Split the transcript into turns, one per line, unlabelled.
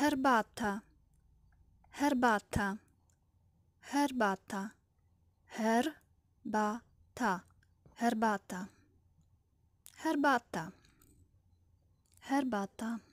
herbata, herbata, herbata, herbata, herbata, herbata, herbata.